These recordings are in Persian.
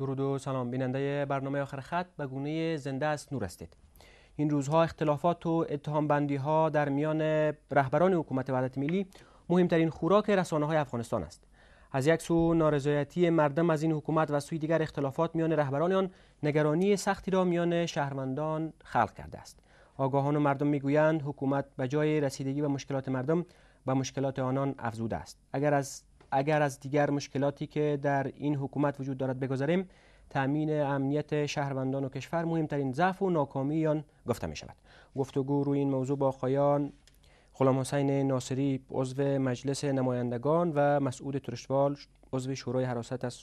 درود و سلام بیننده برنامه آخر خط به گونه زنده است نور هستید این روزها اختلافات و اتهام بندی ها در میان رهبران حکومت وحدت ملی مهمترین خوراک رسانه های افغانستان است از یک سو نارضایتی مردم از این حکومت و سوی دیگر اختلافات میان رهبران آن نگرانی سختی را میان شهروندان خلق کرده است آگاهان و مردم میگویند حکومت به جای رسیدگی به مشکلات مردم به مشکلات آنان افزوده است اگر از اگر از دیگر مشکلاتی که در این حکومت وجود دارد بگذاریم تامین امنیت شهروندان و کشور مهمترین ضعف و ناکامی آن گفته می شود گفتگو روی این موضوع با آقایان غلام حسین ناصری عضو مجلس نمایندگان و مسعود ترشتوال عضو شورای حراست از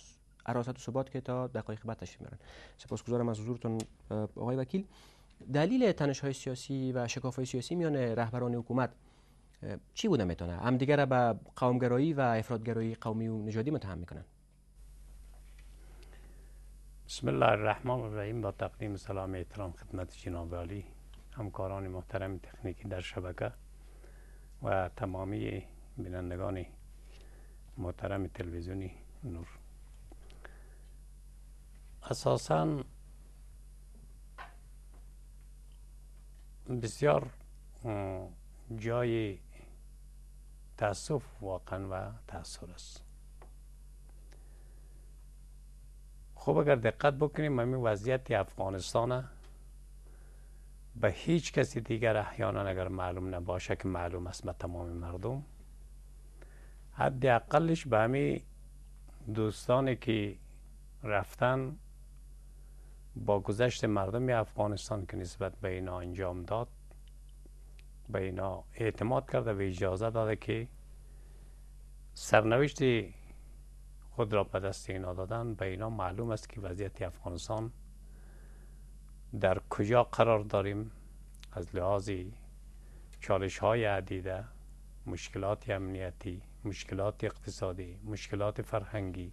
حراست و ثبات که تا دقایق بعد تشریف میارن سپاسگزارم از حضورتون آقای وکیل دلیل تنش های سیاسی و شکاف های سیاسی میان رهبران حکومت چی بوده میتونه همدیگه به قومگرایی و افرادگرایی قومی و نژادی متهم میکنن بسم الله الرحمن الرحیم با تقدیم سلام احترام خدمت جناب عالی همکاران محترم تکنیکی در شبکه و تمامی بینندگان محترم تلویزیونی نور اساسا بسیار جای تاسف واقعا و تاثر است خب اگر دقت بکنیم همین وضعیت افغانستان به هیچ کسی دیگر احیانا اگر معلوم نباشه که معلوم است به تمام مردم حد اقلش به همین دوستانی که رفتن با گذشت مردم افغانستان که نسبت به اینا انجام داد به اینا اعتماد کرده و اجازه داده که سرنوشت خود را به دست اینا دادن به اینا معلوم است که وضعیت افغانستان در کجا قرار داریم از لحاظ چالش های عدیده مشکلات امنیتی مشکلات اقتصادی مشکلات فرهنگی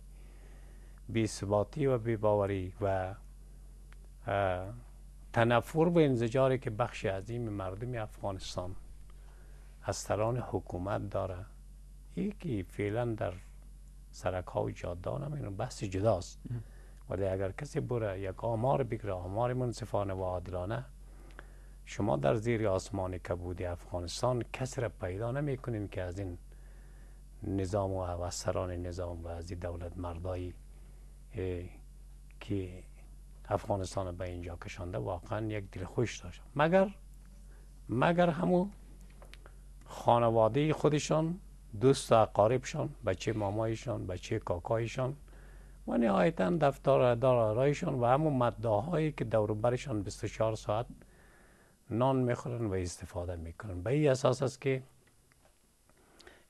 ثباتی و بیباوری و تنفر و انزجاری که بخش عظیم مردم افغانستان از تران حکومت داره یکی فعلا در سرک ها و جادان هم این بحث جداست ولی اگر کسی بره یک آمار بگره، آمار منصفانه و عادلانه شما در زیر آسمان کبود افغانستان کسی را پیدا نمیکنین که از این نظام و افسران نظام و از دولت مردایی که افغانستان به اینجا کشانده واقعا یک دل خوش داشت مگر مگر همو خانواده خودشان دوست و اقاربشان بچه مامایشان بچه کاکایشان و نهایتا دفتر دارایشان و همون هایی که دور برشان 24 ساعت نان میخورن و استفاده میکنن به این اساس است که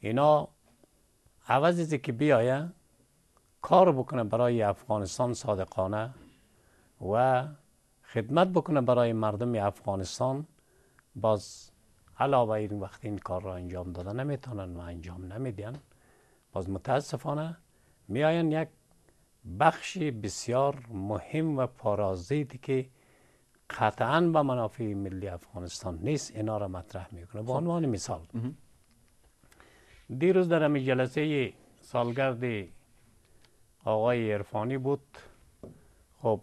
اینا عوض که بیایه کار بکنه برای افغانستان صادقانه و خدمت بکنه برای مردم افغانستان باز علاوه این وقت این کار را انجام داده نمیتونن و انجام نمیدین باز متاسفانه میاین یک بخش بسیار مهم و پارازیدی که قطعا به منافع ملی افغانستان نیست اینا را مطرح میکنه به خب. عنوان مثال دیروز در همی جلسه سالگرد آقای عرفانی بود خب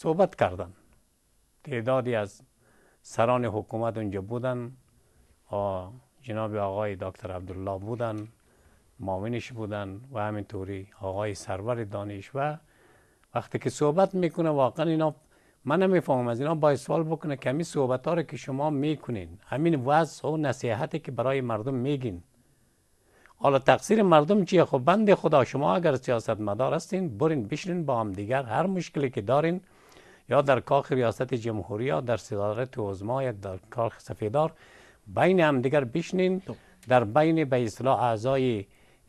صحبت کردن تعدادی از سران حکومت اونجا بودن جناب آقای دکتر عبدالله بودن معاونش بودن و همینطوری آقای سرور دانش و وقتی که صحبت میکنه واقعا اینا من نمیفهمم از اینا باید سوال بکنه کمی صحبت ها رو که شما میکنین همین وضع و نصیحتی که برای مردم میگین حالا تقصیر مردم چیه خب بند خدا شما اگر سیاست مدار هستین برین بشنین با هم دیگر هر مشکلی که دارین یا در کاخ ریاست جمهوری یا در صدارت عظما یا در کاخ سفیدار بین هم دیگر بشنین در بین به اصلاح اعضای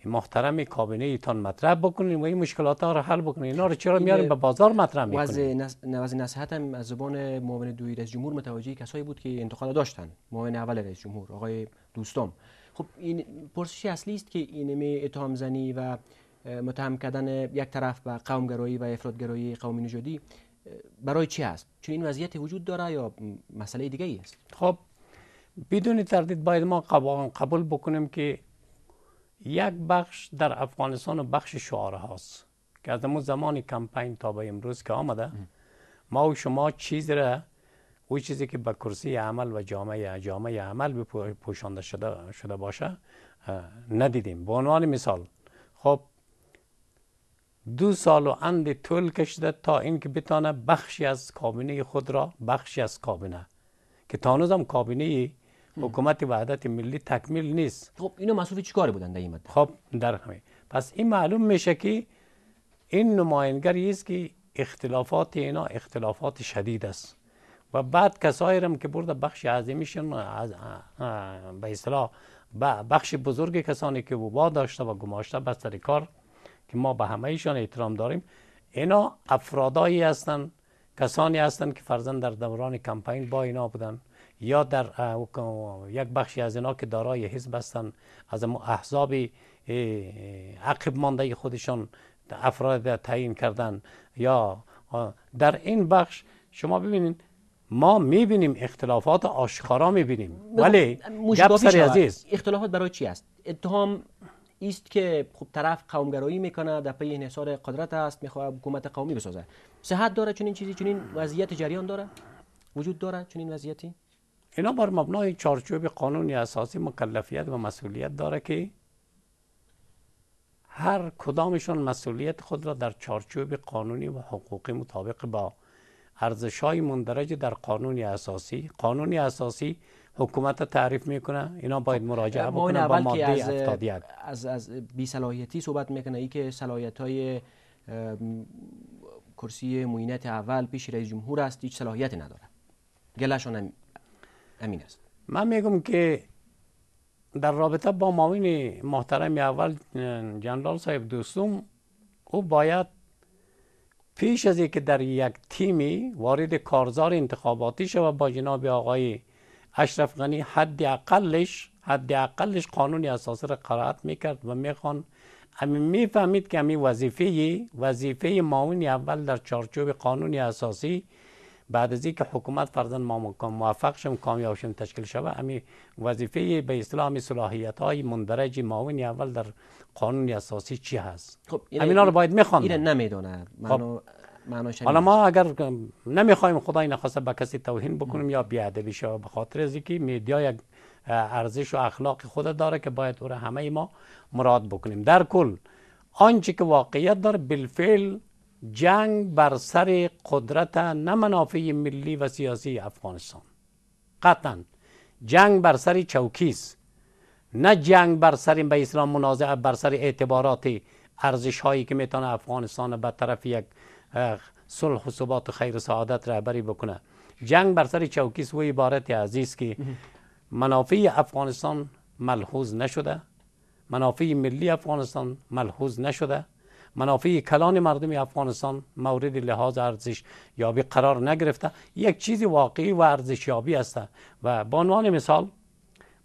محترم کابینه ایتان مطرح بکنین و این مشکلات ها رو حل بکنین اینا رو چرا میاریم به بازار مطرح میکنین وضع نصحت هم از زبان معاون دوی رئیس جمهور متوجه کسایی بود که انتخال داشتن معاون اول رئیس جمهور آقای دوستم خب این پرسش اصلی است که این اتهام زنی و متهم کردن یک طرف به قومگرایی و افرادگرایی قومی نژادی برای چی است چون این وضعیت وجود داره یا مسئله دیگه ای است خب بدون تردید باید ما قبول بکنیم که یک بخش در افغانستان و بخش شعار هاست که از اون زمان کمپین تا به امروز که آمده ما و شما چیز را او چیزی که به کرسی عمل و جامعه جامعه عمل پوشانده شده, شده باشه ندیدیم به عنوان مثال خب دو سال و اند طول کشده تا اینکه بتانه بخشی از کابینه خود را بخشی از کابینه که تانوز هم کابینه حکومت وحدت ملی تکمیل نیست خب اینو مسئول کاری بودن در این خب در همین پس این معلوم میشه که این نماینگر است که اختلافات اینا اختلافات شدید است و بعد کسایی هم که برده بخش عظیمیشون از به اصطلاح بخش بزرگ کسانی که وبا داشته و گماشته بستر کار که ما به همه ایشان احترام داریم اینا افرادایی هستند کسانی هستند که فرزند در دوران کمپین با اینا بودن یا در یک بخشی از اینا که دارای حزب هستند از احزاب عقب مانده خودشان افراد تعیین کردن یا در این بخش شما ببینید ما میبینیم اختلافات آشکارا میبینیم ولی گپ عزیز اختلافات برای چی است اتهام ایست که خب طرف قومگرایی میکنه در پی انحصار قدرت است میخواد حکومت قومی بسازه صحت داره چنین چیزی این وضعیت جریان داره وجود داره چنین وضعیتی اینا بر مبنای چارچوب قانون اساسی مکلفیت و مسئولیت داره که هر کدامشان مسئولیت خود را در چارچوب قانونی و حقوقی مطابق با ارزش های مندرج در قانون اساسی قانونی اساسی حکومت تعریف میکنه اینا باید خب، مراجعه بکنه با ماده از, از از بی صلاحیتی صحبت میکنه ای که صلاحیت های کرسی موینت اول پیش رئیس جمهور است هیچ صلاحیتی نداره گلشان امین است من میگم که در رابطه با معاون محترم اول جنرال صاحب دوستوم او باید پیش از اینکه در یک تیمی وارد کارزار انتخاباتی شود با جناب آقای اشرف غنی حد اقلش حد اقلش قانون اساسی را قرائت میکرد و میخوان همین میفهمید که همین وظیفه وظیفه معاون اول در چارچوب قانون اساسی بعد از اینکه حکومت فرزن ما موفق شم کامیاب شم تشکیل شوه امی وظیفه به اسلام صلاحیت های مندرج معاون اول در قانون اساسی چی هست خب اینا رو باید میخوان این نمیدونه خب حالا ما اگر نمیخوایم خدای نخواسته به کسی توهین بکنیم یا بیادبی شو به خاطر از اینکه میدیا یک ارزش و اخلاق خود داره که باید او را همه ما مراد بکنیم در کل آنچه که واقعیت داره بالفعل جنگ بر سر قدرت نه منافع ملی و سیاسی افغانستان قطعا جنگ بر سر چوکیس نه جنگ بر سر به اسلام منازعه بر سر اعتبارات ارزش هایی که میتونه افغانستان به طرف یک صلح و ثبات و خیر و سعادت رهبری بکنه جنگ بر سر چوکیس و عبارت عزیز که منافع افغانستان ملحوظ نشده منافع ملی افغانستان ملحوظ نشده منافع کلان مردم افغانستان مورد لحاظ ارزش یابی قرار نگرفته یک چیز واقعی و ارزش یابی است و به عنوان مثال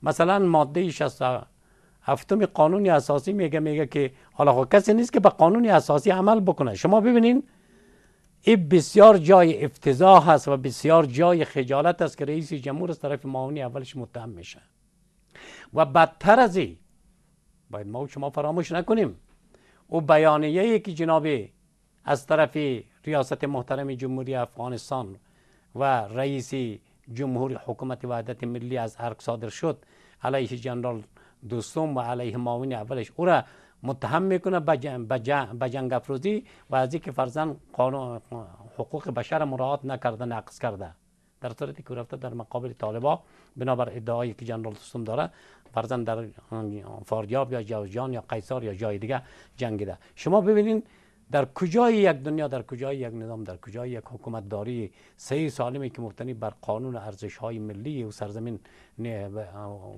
مثلا ماده 67 هفتم قانون اساسی میگه میگه که حالا خب کسی نیست که به قانون اساسی عمل بکنه شما ببینین این بسیار جای افتضاح است و بسیار جای خجالت است که رئیس جمهور از طرف معاونی اولش متهم میشه و بدتر از این باید ما شما فراموش نکنیم او بیانیه که جناب از طرف ریاست محترم جمهوری افغانستان و رئیس جمهور حکومت وحدت ملی از حرک صادر شد علیه جنرال دوستم و علیه معاون اولش او را متهم میکنه به جنگ افروزی و از اینکه فرزن قانون حقوق بشر مراعات نکرده نقص کرده در صورتی که رفته در مقابل طالبا بنابر ادعایی که جنرال تسلیم داره فرزن در فاریاب یا جوزجان یا قیصار یا جای دیگه جنگیده شما ببینید در کجای یک دنیا در کجای یک نظام در کجای یک حکومت داری سه سالمی که مبتنی بر قانون ارزش های ملی و سرزمین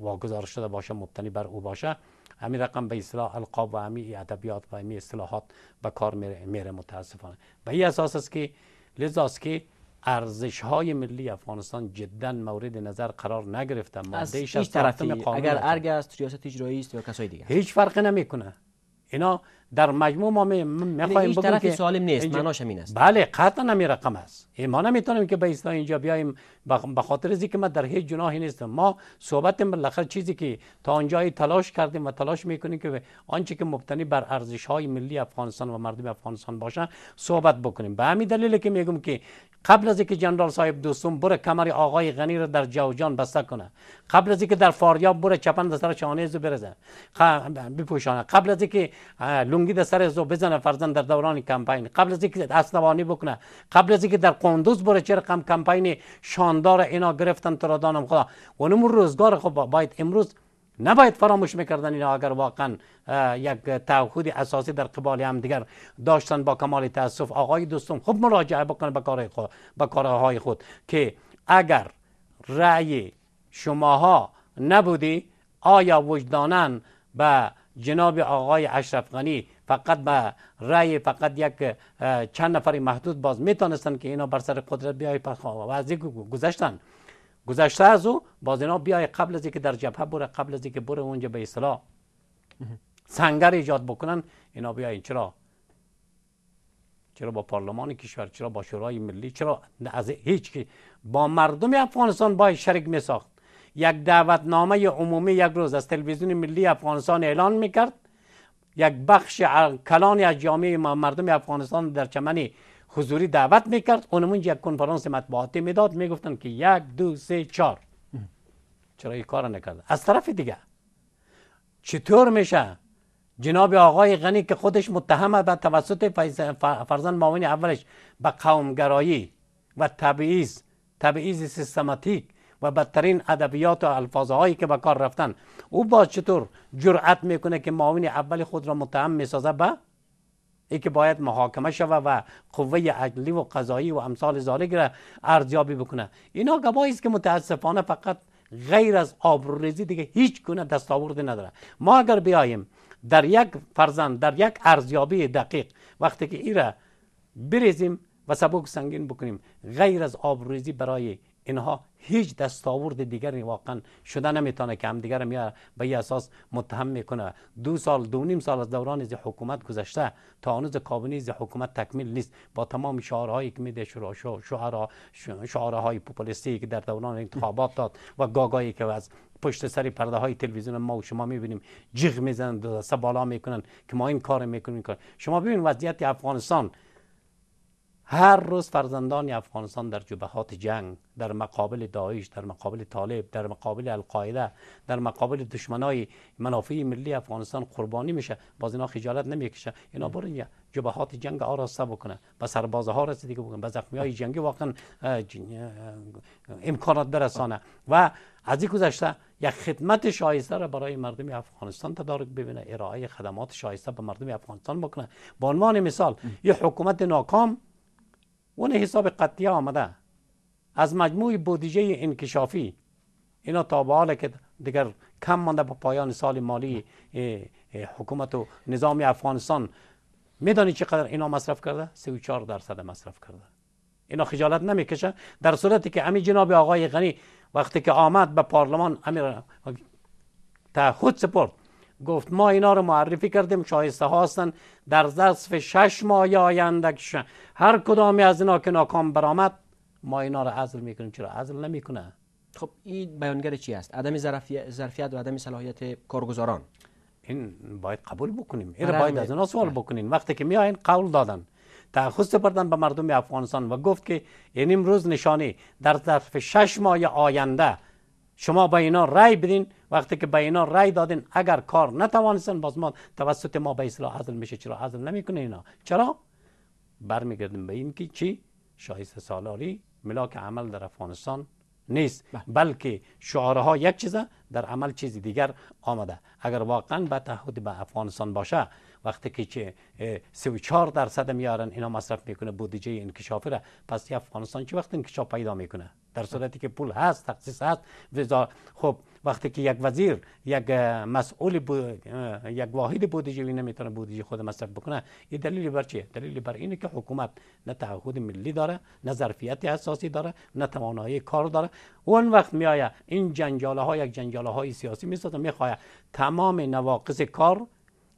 واگذار شده باشه مبتنی بر او باشه همین رقم به اصلاح القاب و همین ادبیات و همین اصطلاحات به کار میره متاسفانه به این اساس است که لذاست که ارزش های ملی افغانستان جدا مورد نظر قرار نگرفته ماده از هیچ اگر ارگ است ریاست اجرایی است یا کسای دیگر هیچ فرقی نمیکنه اینا در مجموع ما میخوایم بله، بگم طرف که نیست معناش همین است بله قطعا نمی رقم است ما نمیتونیم که به اصطلاح اینجا بیایم به خاطر که ما در هیچ جناحی نیستم ما صحبت بالاخره چیزی که تا آنجایی تلاش کردیم و تلاش میکنیم که آنچه که مبتنی بر ارزش های ملی افغانستان و مردم افغانستان باشه صحبت بکنیم به همین دلیل که میگم که قبل از اینکه جنرال صاحب دوستون بره کمر آقای غنی رو در جوجان بسته کنه قبل از اینکه در فاریاب بره چپن سر شانه ازو برزه بپوشانه قبل از اینکه لنگی سر ازو بزنه فرزن در دوران کمپین قبل از اینکه دستبانی بکنه قبل از اینکه در قندوز بره چه رقم کمپاین شاندار اینا گرفتن ترادانم خدا و روزگار خب باید امروز نباید فراموش میکردن اینا اگر واقعا یک تعهد اساسی در قبال هم دیگر داشتن با کمال تاسف آقای دوستم خوب مراجعه بکنن به کارهای خود به کارهای خود که اگر رأی شماها نبودی آیا وجدانن به جناب آقای اشرف غنی فقط به رأی فقط یک چند نفری محدود باز میتونستن که اینا بر سر قدرت بیای پس و خب، از گذشتن گذشته از او باز اینا بیای قبل از اینکه در جبهه بره قبل از اینکه بره اونجا به اصطلاح سنگر ایجاد بکنن اینا بیاین چرا چرا با پارلمان کشور چرا با شورای ملی چرا از هیچ با مردم افغانستان با شریک می ساخت یک دعوتنامه عمومی یک روز از تلویزیون ملی افغانستان اعلان میکرد یک بخش کلانی از جامعه مردم افغانستان در چمنی حضوری دعوت میکرد اونمون یک کنفرانس مطبوعاتی میداد میگفتن که یک دو سه چهار چرا این کار نکرد از طرف دیگه چطور میشه جناب آقای غنی که خودش متهمه به توسط فرزند معاون اولش به قومگرایی و تبعیض تبعیض سیستماتیک و بدترین ادبیات و الفاظه هایی که به کار رفتن او باز چطور جرأت میکنه که معاون اول خود را متهم میسازه به ای که باید محاکمه شوه و قوه عقلی و قضایی و امثال ذالک را ارزیابی بکنه اینا گواهی است که متاسفانه فقط غیر از آبروریزی دیگه هیچ گونه دستاوردی نداره ما اگر بیایم در یک فرزند در یک ارزیابی دقیق وقتی که ایره را بریزیم و سبک سنگین بکنیم غیر از آبروریزی برای اینها هیچ دستاورد دیگری واقعا شده نمیتونه که همدیگر هم به این اساس متهم میکنه دو سال دو نیم سال از دوران از حکومت گذشته تا هنوز کابینه از حکومت تکمیل نیست با تمام شعارهایی که میده شورا شعرهای پوپولیستی که در دوران انتخابات داد و گاگایی که از پشت سری پرده های تلویزیون ما و شما میبینیم جیغ میزنند دست بالا میکنن که ما این کار میکنیم شما ببین وضعیت افغانستان هر روز فرزندان افغانستان در جبهات جنگ در مقابل داعش در مقابل طالب در مقابل القاعده در مقابل دشمنای منافع ملی افغانستان قربانی میشه باز اینا خجالت نمیکشه اینا برن جبهات جنگ آراسته بکنه به سربازه ها رسیدگی بکنه به زخمی های جنگی واقعا امکانات برسانه و از این گذشته یک خدمت شایسته را برای مردم افغانستان تدارک ببینه ارائه خدمات شایسته به مردم افغانستان بکنه به عنوان مثال یک حکومت ناکام اون حساب قطعی آمده از مجموع بودجه انکشافی اینا تا به حال که دیگر کم مانده به پایان سال مالی حکومت و نظام افغانستان میدانی چقدر اینا مصرف کرده؟ 34 درصد مصرف کرده اینا خجالت نمیکشه در صورتی که امی جناب آقای غنی وقتی که آمد به پارلمان امیر خود سپرد گفت ما اینا رو معرفی کردیم شایسته هستن در ظرف شش ماه آینده هر کدامی از اینا که ناکام برآمد ما اینا رو عزل میکنیم چرا عزل نمیکنه خب این بیانگر چی است عدم ظرفیت و عدم صلاحیت کارگزاران این باید قبول بکنیم این باید از اینا سوال بکنین وقتی که میاین قول دادن تأخذ بردن به مردم افغانستان و گفت که این امروز نشانه در ظرف شش ماه آینده شما با اینا رای بدین وقتی که با اینا رای دادین اگر کار نتوانستن باز ما توسط ما به اصلاح حضر میشه چرا نمی نمیکنه اینا چرا برمیگردیم به این که چی شایسته سالاری ملاک عمل در افغانستان نیست بله. بلکه شعاره ها یک چیزه در عمل چیزی دیگر آمده اگر واقعا به تعهد به افغانستان باشه وقتی که چه 34 درصد میارن اینا مصرف میکنه بودجه انکشافی را پس افغانستان چه وقت انکشاف پیدا میکنه در صورتی که پول هست تخصیص هست خب وقتی که یک وزیر یک مسئول بود، یک واحد بودجه نمیتونه بودجه خود مصرف بکنه این دلیلی بر چیه دلیلی بر اینه که حکومت نه تعهد ملی داره نه ظرفیت اساسی داره نه توانایی کار داره اون وقت میآید این جنجاله ها یک جنجاله های سیاسی میسازه میخواد تمام نواقص کار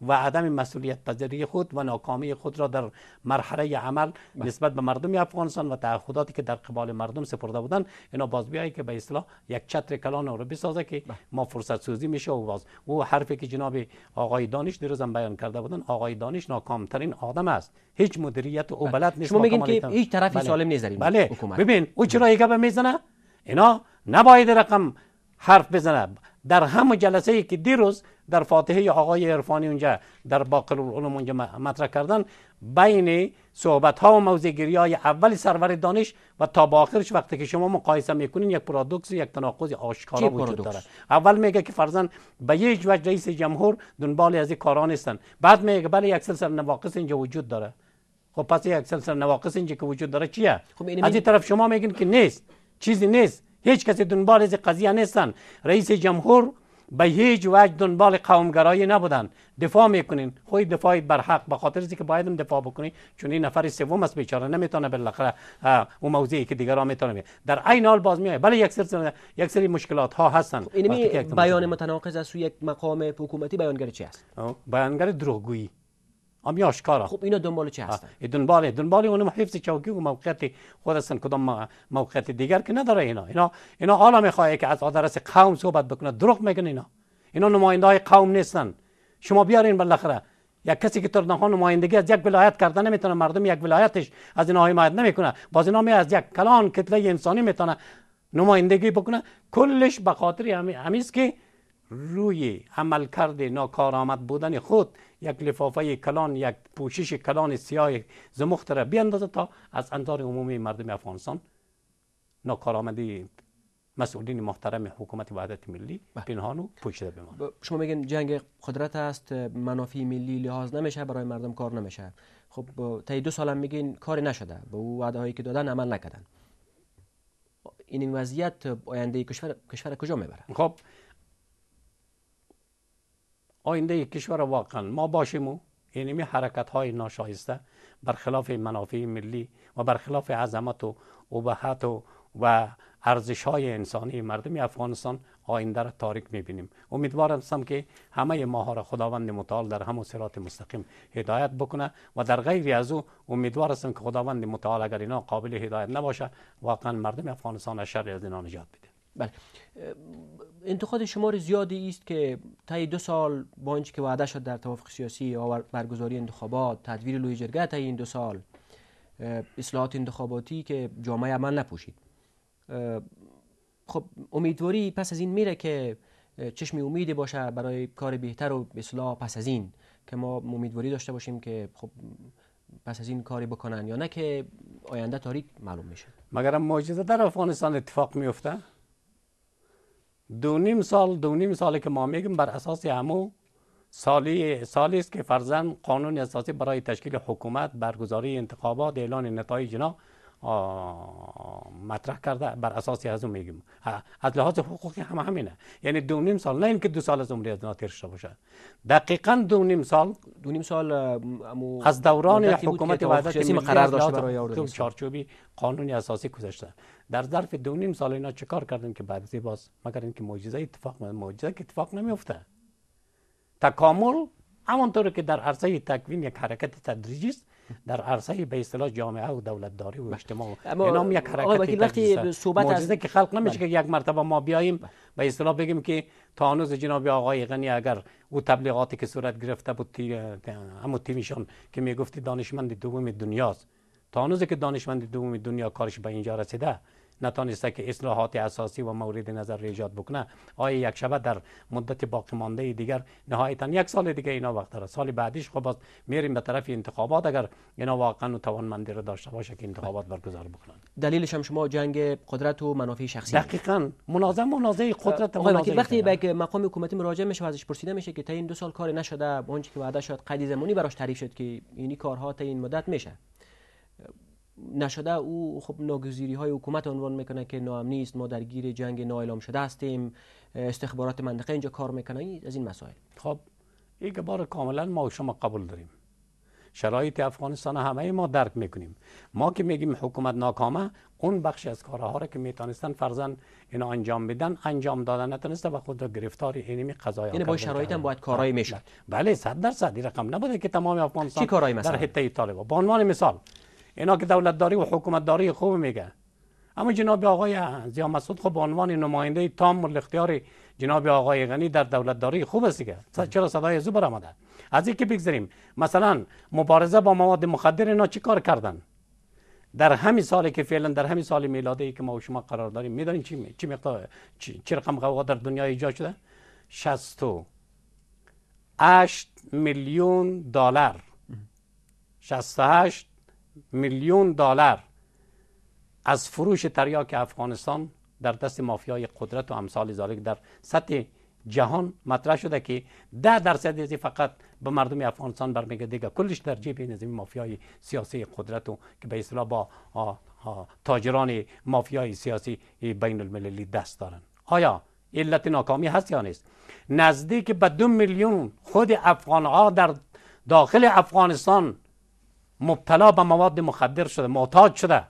و عدم مسئولیت پذیری خود و ناکامی خود را در مرحله عمل بله. نسبت به مردم افغانستان و تعهداتی که در قبال مردم سپرده بودن اینا باز بیایی که به اصطلاح یک چتر کلان رو بسازه که بله. ما فرصت سوزی میشه و باز او حرفی که جناب آقای دانش دیروزم بیان کرده بودن آقای دانش ترین آدم است هیچ مدیریت او بله. بلد نیست شما میگین که هیچ طرفی سالم نیست بله. ببین او چرا گپ میزنه اینا نباید رقم حرف بزنه در همه جلسه که دیروز در فاتحه آقای عرفانی اونجا در باقل العلوم اونجا مطرح کردن بین صحبت ها و موزگیری های اول سرور دانش و تا به آخرش وقتی که شما مقایسه میکنین یک پرادوکس یک تناقض آشکارا وجود داره اول میگه که فرزن به یک وجه رئیس جمهور دنبال از این کارا نیستن بعد میگه بله یک سلسله نواقص اینجا وجود داره خب پس یک سلسله نواقص اینجا که وجود داره چیه خب از این طرف شما میگین که نیست چیزی نیست هیچ کسی دنبال از قضیه نیستن رئیس جمهور به هیچ وجه دنبال قومگرایی نبودن دفاع میکنین خود دفاع بر حق به خاطر که باید دفاع بکنین چون این نفر سوم است بیچاره نمیتونه بالاخره اون موضعی که دیگرها میتونه در عین حال باز میاد بله یک سری یک سری مشکلات ها هستن خب، این بیان متناقض از یک مقام حکومتی بیانگر چی است بیانگر دروغگویی امی آشکارا خب اینا دنبال چی هستن دنبال دنبال اون حفظ چوکی و موقعیت خود هستن کدام موقعیت دیگر که نداره اینا اینا اینا حالا میخواه که از آدرس قوم صحبت بکنه دروغ میگن اینا اینا نماینده های قوم نیستن شما بیارین بالاخره یک کسی که تنها نمایندگی از یک ولایت کرده نمیتونه مردم یک ولایتش از اینا حمایت نمیکنه باز اینا از یک کلان کتله انسانی میتونه نمایندگی بکنه کلش به خاطر همین که روی عملکرد ناکارآمد بودن خود یک لفافه کلان یک پوشش کلان سیاه زمخت را بیندازه تا از انظار عمومی مردم افغانستان ناکارآمدی مسئولین محترم حکومت وحدت ملی بله. پنهان و پوشیده بماند شما میگین جنگ قدرت است منافع ملی لحاظ نمیشه برای مردم کار نمیشه خب تا دو سال هم میگین کاری نشده به او وعده هایی که دادن عمل نکردن این وضعیت آینده کشور کشور کجا میبره خب آینده کشور واقعا ما باشیم و یعنی می حرکت های ناشایسته برخلاف منافع ملی و برخلاف عظمت و ابهت و و ارزش های انسانی مردم افغانستان آینده را تاریک میبینیم امیدوارم هستم که همه ماها را خداوند متعال در همو سرات مستقیم هدایت بکنه و در غیر از او امیدوار هستم که خداوند متعال اگر اینا قابل هدایت نباشه واقعا مردم افغانستان از شر از اینا نجات بده بله انتقاد شمار زیادی است که طی دو سال با که وعده شد در توافق سیاسی برگزاری انتخابات تدویر لوی جرگه طی این دو سال اصلاحات انتخاباتی که جامعه عمل نپوشید خب امیدواری پس از این میره که چشم امیدی باشه برای کار بهتر و اصلاح پس از این که ما امیدواری داشته باشیم که خب پس از این کاری بکنن یا نه که آینده تاریک معلوم میشه مگر معجزه در افغانستان اتفاق میفته دو نیم سال دو نیم سالی که ما میگیم بر اساس همو سالی سالی است که فرزن قانون اساسی برای تشکیل حکومت برگزاری انتخابات اعلان نتایج نه مطرح کرده بر اساسی از اون میگیم از لحاظ حقوقی هم همینه یعنی دو نیم سال نه اینکه دو سال از عمر از تیر شده باشه دقیقا دو نیم سال دو نیم سال از دوران حکومت وحدت کسی قرار داشته برای چارچوبی قانونی اساسی گذاشته در ظرف دو نیم سال اینا کار کردن که بعد باز مگر اینکه معجزه اتفاق معجزه که اتفاق نمیفته تکامل همانطور که در عرصه تکوین یک حرکت تدریجی است در عرصه به اصطلاح جامعه و دولتداری و بله. اجتماع اما هم یک حرکت وقتی صحبت از که خلق نمیشه که بله. یک مرتبه ما بیاییم بله. به اصطلاح بگیم که تا هنوز جناب آقای غنی اگر او تبلیغاتی که صورت گرفته بود همون تیمشان که میگفتی دانشمند دوم دنیاست تا هنوز که دانشمند دوم دنیا کارش به اینجا رسیده نتانسته که اصلاحات اساسی و مورد نظر ایجاد بکنه آیا یک شبه در مدت باقی مانده دیگر نهایتا یک سال دیگه اینا وقت داره سال بعدیش خب باز میریم به طرف انتخابات اگر اینا واقعا توانمندی رو داشته باشه که انتخابات برگزار بکنن دلیلش هم شما جنگ قدرت و منافع شخصی دقیقاً مناظره مناظه قدرت منافع وقتی به مقام حکومتی مراجعه میشه ازش پرسیده میشه که تا این دو سال کاری نشده اونچه که وعده شد قید زمانی براش تعریف شد که اینی کارها تا این مدت میشه نشده او خب ناگزیری های حکومت عنوان میکنه که ناامنی است ما درگیر جنگ ناعلام شده هستیم استخبارات منطقه اینجا کار میکنه از این مسائل خب یک بار کاملا ما شما قبول داریم شرایط افغانستان همه ما درک میکنیم ما که میگیم حکومت ناکامه اون بخشی از کارها را که میتونستن فرزن اینا انجام بدن انجام دادن نتونسته و خود را گرفتار اینمی قضایا یعنی با شرایط هم باید کارایی میشد بله 100 درصد رقم نبوده که تمام افغانستان کارایی در حته به عنوان مثال اینا که دولت داری و حکومت داری خوب میگه اما جناب آقای زیا مسعود خب به عنوان نماینده تام و اختیار جناب آقای غنی در دولت داری خوب است دیگه چرا صدای زو برآمده از اینکه که مثلا مبارزه با مواد مخدر اینا چی کار کردن در همین سالی که فعلا در همین سال میلادی که ما و شما قرار داریم میدانیم چی چی مقدار چی رقم قوا در دنیا ایجاد شده 68 میلیون دلار 68 میلیون دلار از فروش تریاک افغانستان در دست مافیای قدرت و امثال ذالک در سطح جهان مطرح شده که ده درصد از فقط به مردم افغانستان برمیگرده دیگه کلش در جیب نظام مافیای سیاسی قدرت و که به اصطلاح با تاجران مافیای سیاسی بین المللی دست دارن آیا علت ناکامی هست یا نیست نزدیک به دو میلیون خود ها در داخل افغانستان مبتلا به مواد مخدر شده معتاد شده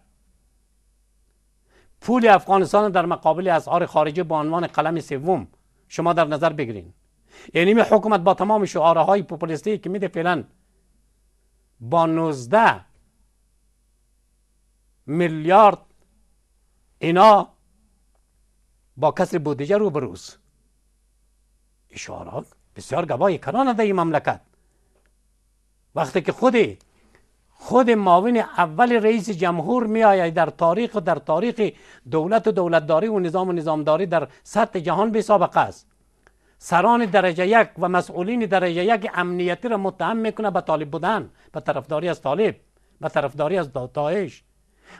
پول افغانستان در مقابل اسعار خارجی به عنوان قلم سوم شما در نظر بگیرید یعنی می حکومت با تمام شعاره های پوپولیستی که میده فعلا با 19 میلیارد اینا با کسر بودجه رو بروز اشاره بسیار گواه کنان در این مملکت وقتی که خودی خود معاون اول رئیس جمهور می آید در تاریخ و در تاریخ دولت و دولتداری و نظام و نظامداری در سطح جهان بی سابقه است سران درجه یک و مسئولین درجه یک امنیتی را متهم میکنه به طالب بودن به طرفداری از طالب به طرفداری از داعش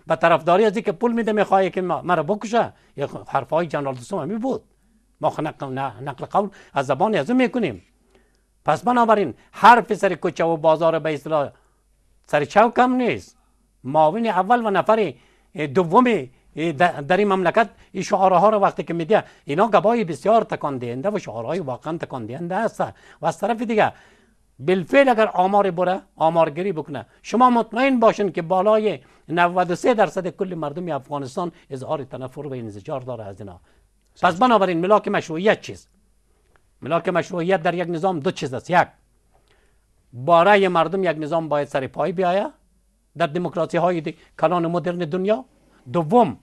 به طرفداری از که پول میده میخواد که مرا بکشه یه حرفهای جنرال دوستم همی بود ما نقل قول از زبان از میکنیم پس بنابراین حرف سر کوچه و بازار به اصطلاح سر چاو کم نیست معاون اول و نفر دوم در این مملکت این شعارها رو وقتی که میده اینا گبای بسیار تکان دهنده و شعارهای واقعا تکان دهنده و از طرف دیگه بالفعل اگر آمار بره آمارگری بکنه شما مطمئن باشین که بالای 93 درصد کل مردم افغانستان اظهار تنفر و انزجار داره از اینا پس بنابراین ملاک مشروعیت چیز ملاک مشروعیت در یک نظام دو چیز است یک با مردم یک نظام باید سر پای بیایه در دموکراسی های کلان مدرن دنیا دوم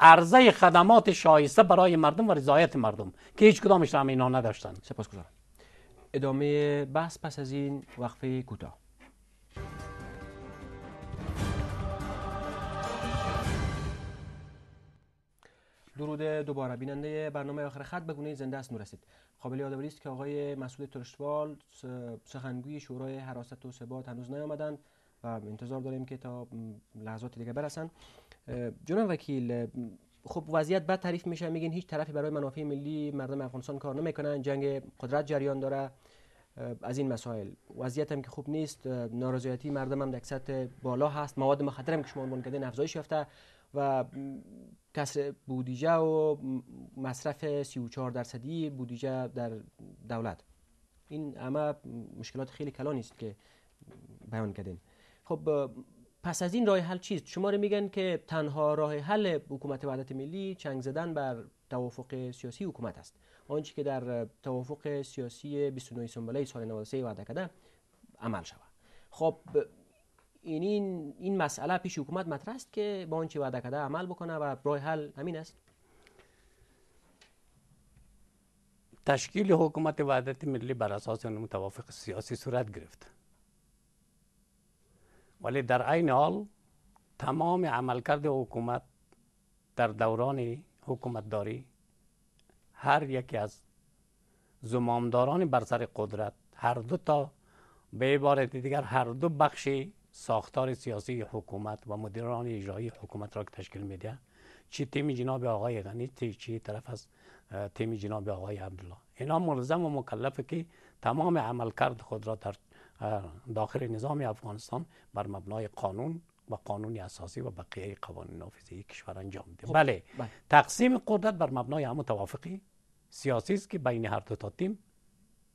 عرضه خدمات شایسته برای مردم و رضایت مردم که هیچ کدامش هم اینا نداشتن سپاسگزارم ادامه بحث پس از این وقفه کوتاه درود دوباره بیننده برنامه آخر خط به گونه زنده است رسید قابل یادآوری است که آقای مسعود ترشتوال سخنگوی شورای حراست و ثبات هنوز نیامدند و انتظار داریم که تا لحظات دیگه برسند جناب وکیل خب وضعیت بد تعریف میشه میگن هیچ طرفی برای منافع ملی مردم افغانستان کار نمیکنن جنگ قدرت جریان داره از این مسائل وضعیت هم که خوب نیست نارضایتی مردم هم در بالا هست مواد مخدر هم که شما عنوان کردین و کسر بودیجه و مصرف 34 درصدی بودیجه در دولت این همه مشکلات خیلی کلانی است که بیان کردیم خب پس از این راه حل چیست شما رو میگن که تنها راه حل حکومت وحدت ملی چنگ زدن بر توافق سیاسی حکومت است آنچه که در توافق سیاسی 29 سنبله سال 93 وعده کرده عمل شود خب این یعنی این, این مسئله پیش حکومت مطرح است که با آنچه وعده کرده عمل بکنه و راه حل همین است تشکیل حکومت وحدت ملی بر اساس اون متوافق سیاسی صورت گرفت ولی در عین حال تمام عملکرد حکومت در دوران حکومتداری هر یکی از زمامداران بر سر قدرت هر دو تا به عبارت دیگر هر دو بخشی ساختار سیاسی حکومت و مدیران اجرایی حکومت را که تشکیل میده چی تیم جناب آقای غنی چی طرف از تیم جناب آقای عبدالله اینا ملزم و مکلفه که تمام عملکرد خود را در داخل نظام افغانستان بر مبنای قانون و قانون اساسی و بقیه قوانین نافذه کشور انجام میده خب، بله. بله تقسیم قدرت بر مبنای هم توافقی سیاسی است که بین هر دو تا تیم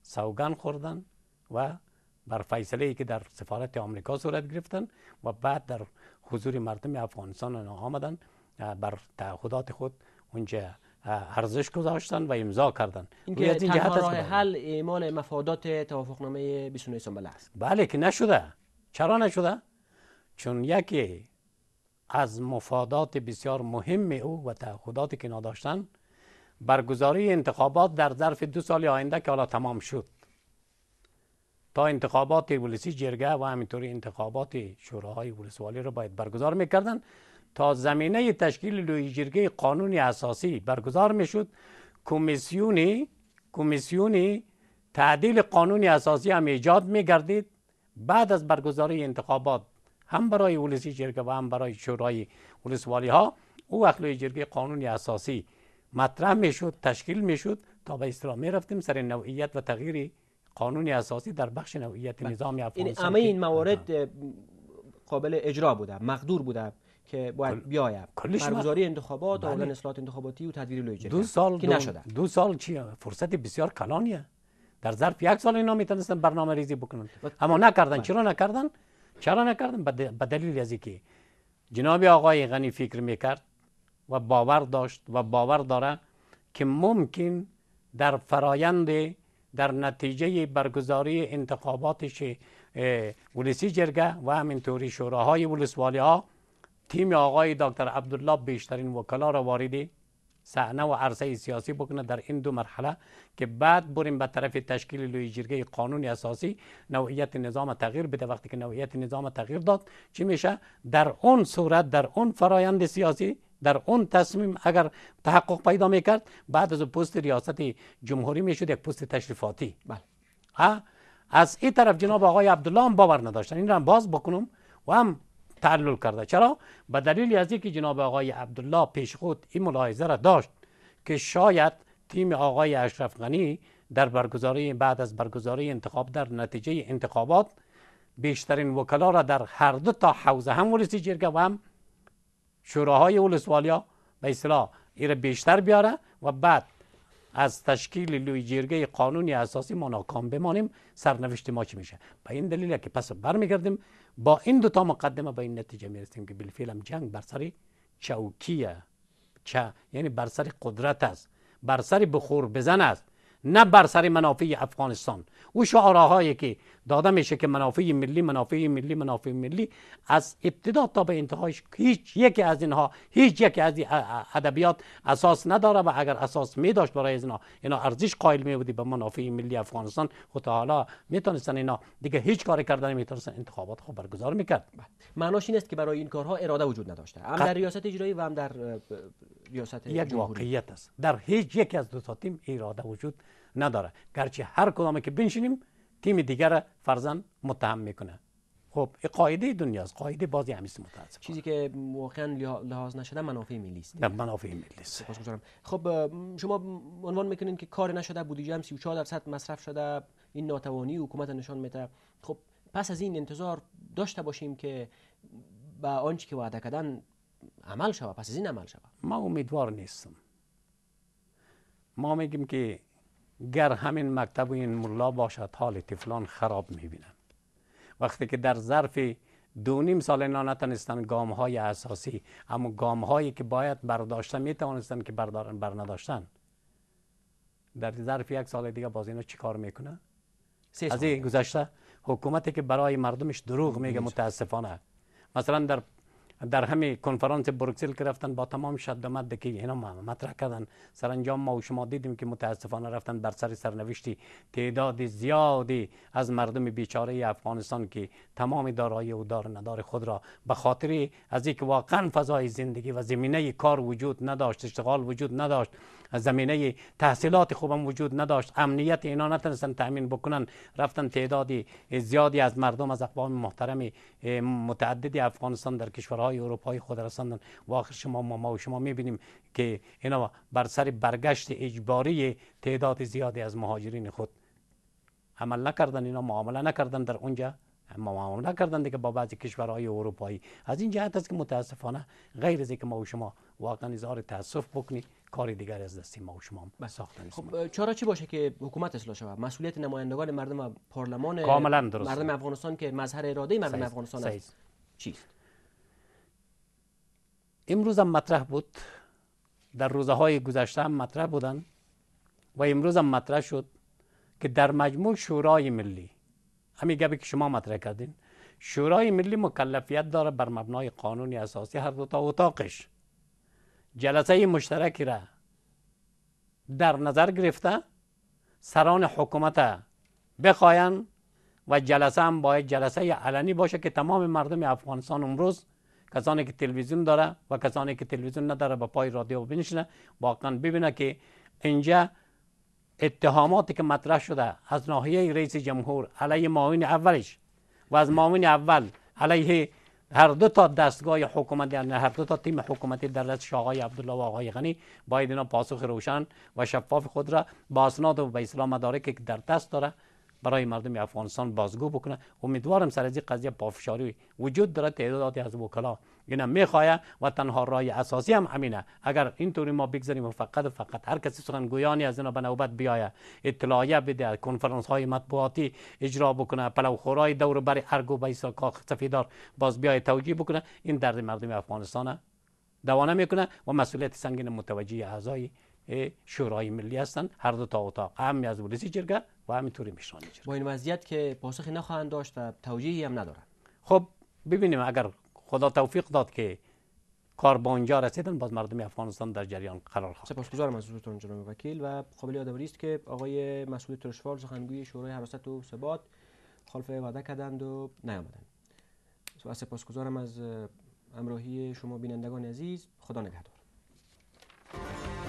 سوگن خوردن و بر فیصله ای که در سفارت آمریکا صورت گرفتن و بعد در حضور مردم افغانستان آمدن بر تعهدات خود اونجا ارزش گذاشتن و امضا کردن این این جهت راه بله. حل اعمال مفادات توافقنامه 29 سنبله است بله که نشده چرا نشده چون یکی از مفادات بسیار مهم او و تعهداتی که نداشتن برگزاری انتخابات در ظرف دو سال آینده که حالا تمام شد تا انتخابات ولسی جرگه و همینطور انتخابات شوراهای ولسوالی را باید برگزار میکردن تا زمینه تشکیل لوی جرگه قانون اساسی برگزار میشد کمیسیونی کمیسیونی تعدیل قانونی اساسی هم ایجاد میگردید بعد از برگزاری انتخابات هم برای ولسی جرگه و هم برای شورای ولسوالی ها او وقت لوی جرگه قانون اساسی مطرح میشد تشکیل میشد تا به اسلام میرفتیم رفتیم سر نوعیت و تغییر قانون اساسی در بخش نوعیت بله. نظام یعنی افغانستان همه این موارد قابل اجرا بوده مقدور بوده که باید بیاید برگزاری انتخابات و بله. آوردن اصلاحات انتخاباتی و تدویر لوی دو سال که دو نشده دو سال چی فرصت بسیار کلانیه در ظرف یک سال اینا میتونستن برنامه ریزی بکنن اما نکردن بله. چرا نکردن چرا نکردن به دلیل از که جناب آقای غنی فکر میکرد و باور داشت و باور داره که ممکن در فرایند در نتیجه برگزاری انتخابات ولسی جرگه و همینطوری شوراهای ولسوالی ها تیم آقای دکتر عبدالله بیشترین وکلا را وارد صحنه و عرصه سیاسی بکنه در این دو مرحله که بعد بریم به طرف تشکیل لوی جرگه قانون اساسی نوعیت نظام تغییر بده وقتی که نوعیت نظام تغییر داد چی میشه در اون صورت در اون فرایند سیاسی در اون تصمیم اگر تحقق پیدا میکرد بعد از پست ریاست جمهوری میشد یک پست تشریفاتی بله از این طرف جناب آقای عبدالله هم باور نداشتن این را هم باز بکنم و هم تعلل کرده چرا به دلیلی از اینکه جناب آقای عبدالله پیش خود این ملاحظه را داشت که شاید تیم آقای اشرف غنی در برگزاری بعد از برگزاری انتخاب در نتیجه انتخابات بیشترین وکلا را در هر دو تا حوزه هم ولسی جرگه و هم شوراهای اولسوالیا به اصطلاح ایره بیشتر بیاره و بعد از تشکیل لوی جرگه قانونی اساسی ما ناکام بمانیم سرنوشت ما چی میشه به این دلیل که پس برمیگردیم با این دو تا مقدمه به این نتیجه میرسیم که بالفعل جنگ بر سر چوکیه چا یعنی بر سر قدرت است بر سر بخور بزن است نه بر سر منافع افغانستان او شعاراهایی که داده میشه که منافع ملی منافع ملی منافع ملی از ابتدا تا به انتهایش هیچ یکی از اینها هیچ یکی از ادبیات اساس نداره و اگر اساس می داشت برای اینا اینا ارزش قائل می بودی به منافع ملی افغانستان خود حالا میتونستن اینا دیگه هیچ کاری کردن میتونستن انتخابات خوب برگزار میکرد بله. معناش این است که برای این کارها اراده وجود نداشته هم خب. در ریاست اجرایی و هم در ریاست یک واقعیت است در هیچ یک از دو تیم اراده وجود نداره گرچه هر کدامی که بنشینیم تیم دیگر فرزن متهم میکنه خب قاعده دنیاست قاعده بازی همیشه متاسفانه چیزی که واقعا لحاظ نشده منافع ملی است منافع ملی است خب شما عنوان میکنین که کار نشده بودجه هم 34 درصد مصرف شده این ناتوانی حکومت نشان میده خب پس از این انتظار داشته باشیم که به با آنچه که وعده کردن عمل شود پس از این عمل شود ما امیدوار نیستم ما میگیم که گر همین مکتب و این ملا باشد حال طفلان خراب میبینند، وقتی که در ظرف دو نیم سال اینا نتونستن گام های اساسی اما گام هایی که باید برداشتن می که بردارن بر در ظرف یک سال دیگه باز اینا چیکار میکنه از این گذشته حکومتی که برای مردمش دروغ میگه متاسفانه مثلا در در همه کنفرانس بروکسل که با تمام شد و که اینا مطرح کردن سرانجام ما و شما دیدیم که متاسفانه رفتن بر سر سرنوشتی تعداد زیادی از مردم بیچاره افغانستان که تمام دارایی و دار ندار خود را به خاطر از اینکه واقعا فضای زندگی و زمینه کار وجود نداشت اشتغال وجود نداشت زمینه تحصیلات خوبم وجود نداشت امنیت اینا نتونستن تامین بکنن رفتن تعدادی زیادی از مردم از اقوام محترم متعددی افغانستان در کشورهای اروپایی خود رساندن و آخر شما ما, ما و شما میبینیم که اینا بر سر برگشت اجباری تعداد زیادی از مهاجرین خود عمل نکردن اینا معامله نکردن در اونجا ما معامله نکردند که با بعضی کشورهای اروپایی از این جهت است که متاسفانه غیر از که ما و شما واقعا اظهار تاسف بکنیم کار دیگر از دست ما و شما بله. ساختن خب چرا چی باشه که حکومت اصلاح شود مسئولیت نمایندگان مردم و پارلمان کاملا درست مردم افغانستان که مظهر اراده مردم افغانستان است چیست امروز هم مطرح بود در روزه های گذشته هم مطرح بودن و امروز هم مطرح شد که در مجموع شورای ملی همین گپی که شما مطرح کردین شورای ملی مکلفیت داره بر مبنای قانونی اساسی هر دو تا اتاقش جلسه مشترکی را در نظر گرفته سران حکومت بخواین و جلسه هم باید جلسه علنی باشه که تمام مردم افغانستان امروز کسانی که تلویزیون داره و کسانی که تلویزیون نداره به پای رادیو بنشینه واقعا ببینه که اینجا اتهاماتی که مطرح شده از ناحیه رئیس جمهور علیه معاون اولش و از معاون اول علیه هر دو تا دستگاه حکومتی، یعنی هر دو تا تیم حکومتی در دست آقای عبدالله و آقای غنی باید اینا پاسخ روشن و شفاف خود را با اسناد و به اسلام مدارکی که در دست داره برای مردم افغانستان بازگو بکنه امیدوارم سر از این قضیه پافشاری وجود داره تعدادی از وکلا اینا میخواه و تنها رای اساسی هم همینه اگر اینطوری ما بگذاریم فقط فقط هر کسی سخنگویانی از اینا به نوبت بیایه اطلاعیه بده کنفرانس های مطبوعاتی اجرا بکنه خورای دور بر ارگو گو کاخ سفیدار باز بیای توجیه بکنه این درد مردم افغانستان دوانه میکنه و مسئولیت سنگین متوجه اعضای شورای ملی هستن. هر دو تا اتاق هم از ولسی جرگه و همینطوری با این وضعیت که پاسخی نخواهند داشت و توجیهی هم ندارن خب ببینیم اگر خدا توفیق داد که کار با اونجا رسیدن باز مردم افغانستان در جریان قرار خواهد سپاسگزارم از حضورتون جناب وکیل و قابل یادآوری است که آقای مسعود ترشفال سخنگوی شورای حراست و ثبات خلاف وعده کردند و نیامدند سپاسگزارم از همراهی شما بینندگان عزیز خدا نگهدار